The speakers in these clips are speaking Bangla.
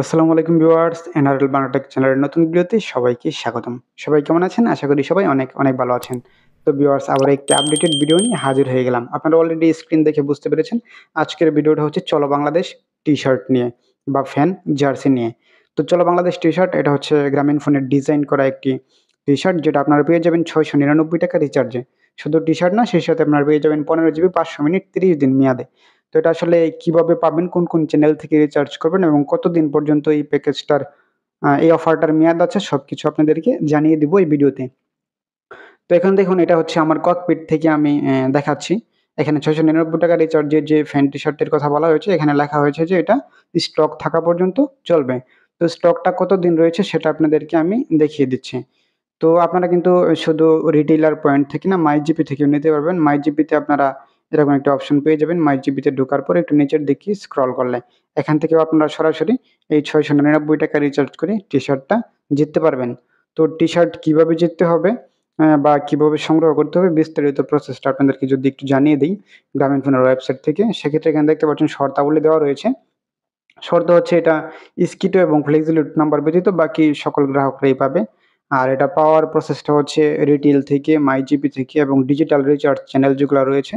আসসালামু আলাইকুম ভিওয়ার্স এনআরএল বাংলাটেক চ্যানেলের নতুন ভিডিওতে সবাইকে স্বাগতম সবাই কেমন আছেন আশা করি সবাই অনেক অনেক ভালো আছেন তো ভিওয়ার্স আবার একটি আপডেটেড ভিডিও নিয়ে হাজির হয়ে গেলাম আপনারা অলরেডি স্ক্রিন দেখে বুঝতে পেরেছেন আজকের ভিডিওটা হচ্ছে চলো বাংলাদেশ টি শার্ট নিয়ে বা ফ্যান জার্সি নিয়ে তো চলো বাংলাদেশ টি শার্ট এটা হচ্ছে গ্রামীণ ফোনের ডিজাইন করা একটি টি শার্ট যেটা আপনারা পেয়ে যাবেন ছয়শো নিরানব্বই টাকা রিচার্জে শুধু টি শার্ট না সেই সাথে আপনারা পেয়ে যাবেন পনেরো জিবি পাঁচশো মিনিট তিরিশ দিন মেয়াদে তো এটা আসলে কিভাবে পাবেন কোন কোন চ্যানেল থেকে রিচার্জ করবেন এবং কতদিন পর্যন্ত এই প্যাকেজটার এই অফারটার মেয়াদ আছে সব কিছু আপনাদেরকে জানিয়ে দিব এই ভিডিওতে তো এখন দেখুন এটা হচ্ছে আমার ককপিট থেকে আমি দেখাচ্ছি এখানে ছয়শো নিরানব্বই টাকা রিচার্জের যে ফ্যান টি শার্টের কথা বলা হয়েছে এখানে লেখা হয়েছে যে এটা স্টক থাকা পর্যন্ত চলবে তো স্টকটা কত দিন রয়েছে সেটা আপনাদেরকে আমি দেখিয়ে দিচ্ছি তো আপনারা কিন্তু শুধু রিটেলার পয়েন্ট থেকে না মাইজিপি থেকেও নিতে পারবেন মাইজিপিতে আপনারা এরকম একটা অপশন পেয়ে যাবেন মাই জিবিতে ঢোকার পর একটু নিচের দিকে স্ক্রল করলে এখান থেকেও আপনারা সরাসরি এই ছয়শো নিরানব্বই টাকা রিচার্জ করে টি শার্টটা জিততে পারবেন তো টি শার্ট কীভাবে জিততে হবে বা কীভাবে সংগ্রহ করতে হবে বিস্তারিত প্রসেসটা আপনাদেরকে যদি একটু জানিয়ে দিই গ্রামীণ ফোনের ওয়েবসাইট থেকে সেক্ষেত্রে এখানে দেখতে পাচ্ছেন শর্তাবলী দেওয়া রয়েছে শর্ত হচ্ছে এটা স্কিটো এবং ফ্লেক্সিলিউট নাম্বার ব্যতীত বাকি সকল গ্রাহকরাই পাবে আর এটা পাওয়ার প্রসেসটা হচ্ছে রিটেল থেকে মাইজিপি থেকে এবং ডিজিটাল রিচার্জ চ্যানেল যেগুলো রয়েছে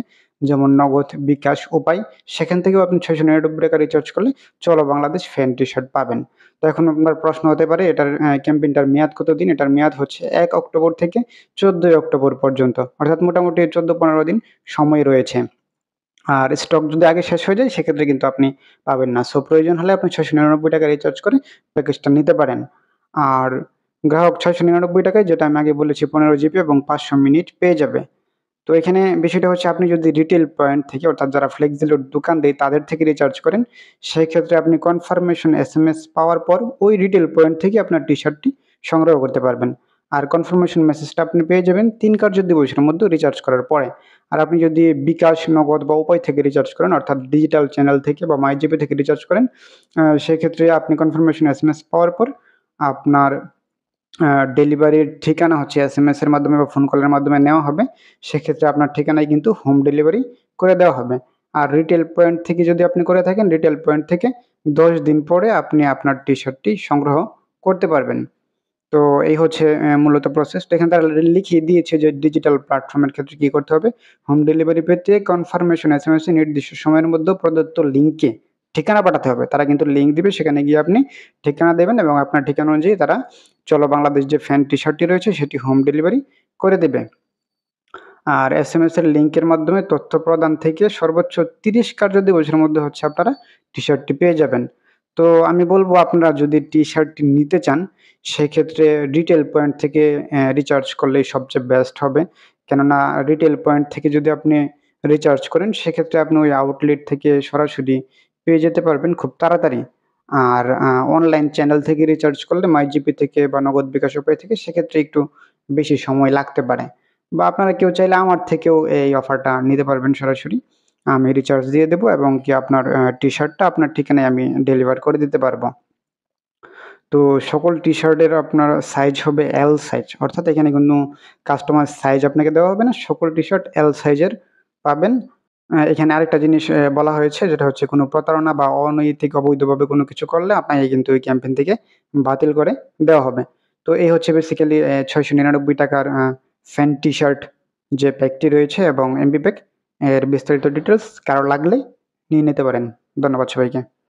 যেমন নগদ বিকাশ উপায় সেখান থেকেও আপনি ছয়শো নিরানব্বই টাকা রিচার্জ করলে চলো বাংলাদেশ ফ্যান টি শার্ট পাবেন তো এখন আপনার প্রশ্ন হতে পারে এটার ক্যাম্পেইনটার মেয়াদ কত দিন এটার মেয়াদ হচ্ছে এক অক্টোবর থেকে চোদ্দোই অক্টোবর পর্যন্ত অর্থাৎ মোটামুটি চোদ্দো পনেরো দিন সময় রয়েছে আর স্টক যদি আগে শেষ হয়ে যায় সেক্ষেত্রে কিন্তু আপনি পাবেন না সো প্রয়োজন হলে আপনি ছয়শো নিরানব্বই টাকা রিচার্জ করে প্যাকেজটা নিতে পারেন আর গ্রাহক ছয়শো নিরানব্বই টাকায় যেটা আমি আগে বলেছি পনেরো জিবি এবং পাঁচশো মিনিট পেয়ে যাবে তো এখানে বিষয়টা হচ্ছে আপনি যদি রিটেল পয়েন্ট থেকে অর্থাৎ যারা ফ্লেক্সিলোর দোকান দেয় তাদের থেকে রিচার্জ করেন সেই ক্ষেত্রে আপনি কনফার্মেশন এস এম এস পাওয়ার পর ওই রিটেল পয়েন্ট থেকে আপনার টি শার্টটি সংগ্রহ করতে পারবেন আর কনফার্মেশন মেসেজটা আপনি পেয়ে যাবেন তিন কার্য দিবসের মধ্যে রিচার্জ করার পরে আর আপনি যদি বিকাশ নগদ বা উপায় থেকে রিচার্জ করেন অর্থাৎ ডিজিটাল চ্যানেল থেকে বা মাইজিপি থেকে রিচার্জ করেন সেক্ষেত্রে আপনি কনফার্মেশন এস এম এস পাওয়ার পর আপনার ডেলিভারির ঠিকানা হচ্ছে এস এম এসের মাধ্যমে বা ফোন কলের মাধ্যমে নেওয়া হবে সেক্ষেত্রে আপনার ঠিকানায় কিন্তু হোম ডেলিভারি করে দেওয়া হবে আর রিটেল পয়েন্ট থেকে যদি আপনি করে থাকেন রিটেল পয়েন্ট থেকে দশ দিন পরে আপনি আপনার টি শার্টটি সংগ্রহ করতে পারবেন তো এই হচ্ছে মূলত প্রসেস এখানে তারা লিখিয়ে দিয়েছে যে ডিজিটাল প্ল্যাটফর্মের ক্ষেত্রে কী করতে হবে হোম ডেলিভারি পেতে কনফার্মেশন এস এম এসে নির্দিষ্ট সময়ের মধ্যে প্রদত্ত লিঙ্কে ঠিকানা পাঠাতে হবে তারা কিন্তু লিঙ্ক দিবে সেখানে গিয়ে আপনি ঠিকানা দেবেন এবং আপনার ঠিকানা অনুযায়ী তারা চলো বাংলাদেশ যে ফ্যান টি শার্টটি রয়েছে সেটি হোম ডেলিভারি করে দেবে আর এস এম এস এর লিঙ্কের মাধ্যমে তথ্য প্রদান থেকে সর্বোচ্চ তিরিশ কার্য দিবসের মধ্যে হচ্ছে আপনারা টি শার্টটি পেয়ে যাবেন তো আমি বলবো আপনারা যদি টি শার্টটি নিতে চান সেক্ষেত্রে রিটেল পয়েন্ট থেকে রিচার্জ করলেই সবচেয়ে বেস্ট হবে কেননা রিটেল পয়েন্ট থেকে যদি আপনি রিচার্জ করেন সেক্ষেত্রে আপনি ওই আউটলেট থেকে সরাসরি পেয়ে যেতে পারবেন খুব তাড়াতাড়ি আর অনলাইন চ্যানেল থেকে রিচার্জ করলে মাইজিপি থেকে বা নগদ বিকাশ উপায় থেকে সেক্ষেত্রে একটু বেশি সময় লাগতে পারে বা আপনারা কেউ চাইলে আমার থেকেও এই অফারটা নিতে পারবেন সরাসরি আমি রিচার্জ দিয়ে দেবো এবং কি আপনার টি শার্টটা আপনার ঠিকানায় আমি ডেলিভার করে দিতে পারবো তো সকল টি শার্টের আপনার সাইজ হবে এল সাইজ অর্থাৎ এখানে কোনো কাস্টমার সাইজ আপনাকে দেওয়া হবে না সকল টি শার্ট এল সাইজের পাবেন এখানে আরেকটা জিনিস বলা হয়েছে যেটা হচ্ছে কোনো প্রতারণা বা অনৈতিক অবৈধভাবে কোনো কিছু করলে আপনাকে কিন্তু ওই ক্যাম্পেন থেকে বাতিল করে দেওয়া হবে তো এই হচ্ছে বেসিক্যালি ছয়শো নিরানব্বই টাকার ফ্যান টি শার্ট যে প্যাকটি রয়েছে এবং এমবি প্যাক এর বিস্তারিত ডিটেলস কারো লাগলে নিয়ে নিতে পারেন ধন্যবাদ সবাইকে